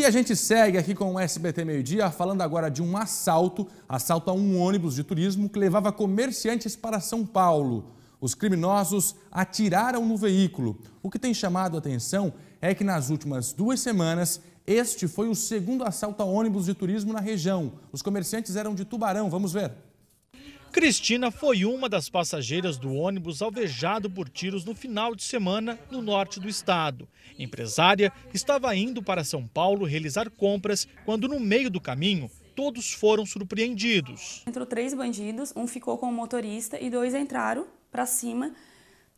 E a gente segue aqui com o SBT Meio Dia, falando agora de um assalto, assalto a um ônibus de turismo que levava comerciantes para São Paulo. Os criminosos atiraram no veículo. O que tem chamado a atenção é que nas últimas duas semanas, este foi o segundo assalto a ônibus de turismo na região. Os comerciantes eram de Tubarão, vamos ver. Cristina foi uma das passageiras do ônibus alvejado por tiros no final de semana no norte do estado. Empresária, estava indo para São Paulo realizar compras quando, no meio do caminho, todos foram surpreendidos. Entrou três bandidos, um ficou com o motorista e dois entraram para cima,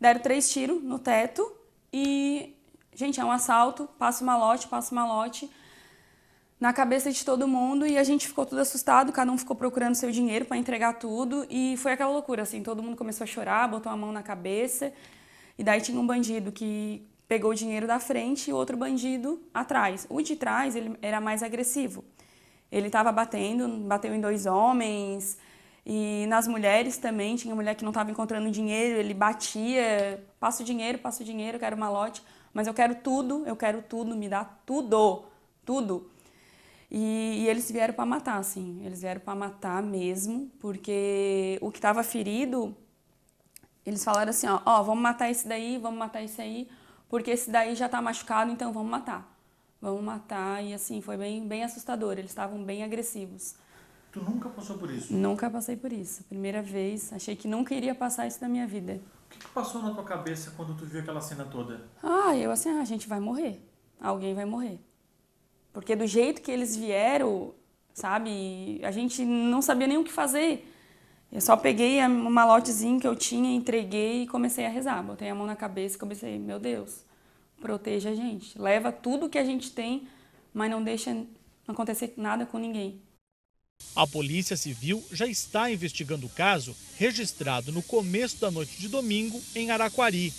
deram três tiros no teto e, gente, é um assalto, passa o malote, passa o malote na cabeça de todo mundo e a gente ficou tudo assustado, cada um ficou procurando seu dinheiro para entregar tudo e foi aquela loucura, assim, todo mundo começou a chorar, botou a mão na cabeça e daí tinha um bandido que pegou o dinheiro da frente e outro bandido atrás. O de trás, ele era mais agressivo. Ele estava batendo, bateu em dois homens e nas mulheres também, tinha mulher que não estava encontrando dinheiro, ele batia, passa o dinheiro, passa o dinheiro, quero uma lote, mas eu quero tudo, eu quero tudo, me dá tudo, tudo. E, e eles vieram para matar, assim. Eles vieram para matar mesmo, porque o que estava ferido, eles falaram assim, ó, ó, oh, vamos matar esse daí, vamos matar esse aí, porque esse daí já está machucado, então vamos matar. Vamos matar e assim, foi bem, bem assustador, eles estavam bem agressivos. Tu nunca passou por isso? Nunca passei por isso. Primeira vez, achei que nunca iria passar isso na minha vida. O que, que passou na tua cabeça quando tu viu aquela cena toda? Ah, eu assim, ah, a gente vai morrer. Alguém vai morrer. Porque do jeito que eles vieram, sabe, a gente não sabia nem o que fazer. Eu só peguei um malotezinho que eu tinha, entreguei e comecei a rezar. Botei a mão na cabeça e comecei, meu Deus, proteja a gente. Leva tudo que a gente tem, mas não deixa acontecer nada com ninguém. A Polícia Civil já está investigando o caso registrado no começo da noite de domingo em Araquari.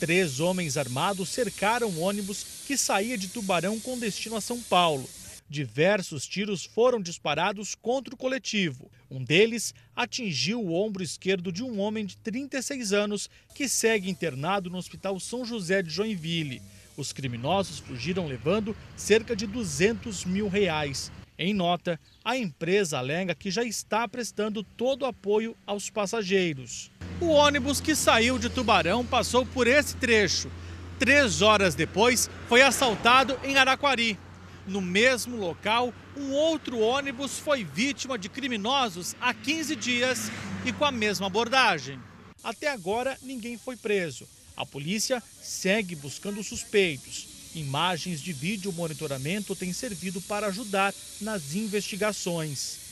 Três homens armados cercaram o ônibus que saía de Tubarão com destino a São Paulo. Diversos tiros foram disparados contra o coletivo. Um deles atingiu o ombro esquerdo de um homem de 36 anos que segue internado no Hospital São José de Joinville. Os criminosos fugiram levando cerca de 200 mil reais. Em nota, a empresa alega que já está prestando todo o apoio aos passageiros. O ônibus que saiu de Tubarão passou por esse trecho. Três horas depois, foi assaltado em Araquari. No mesmo local, um outro ônibus foi vítima de criminosos há 15 dias e com a mesma abordagem. Até agora, ninguém foi preso. A polícia segue buscando suspeitos. Imagens de vídeo monitoramento têm servido para ajudar nas investigações.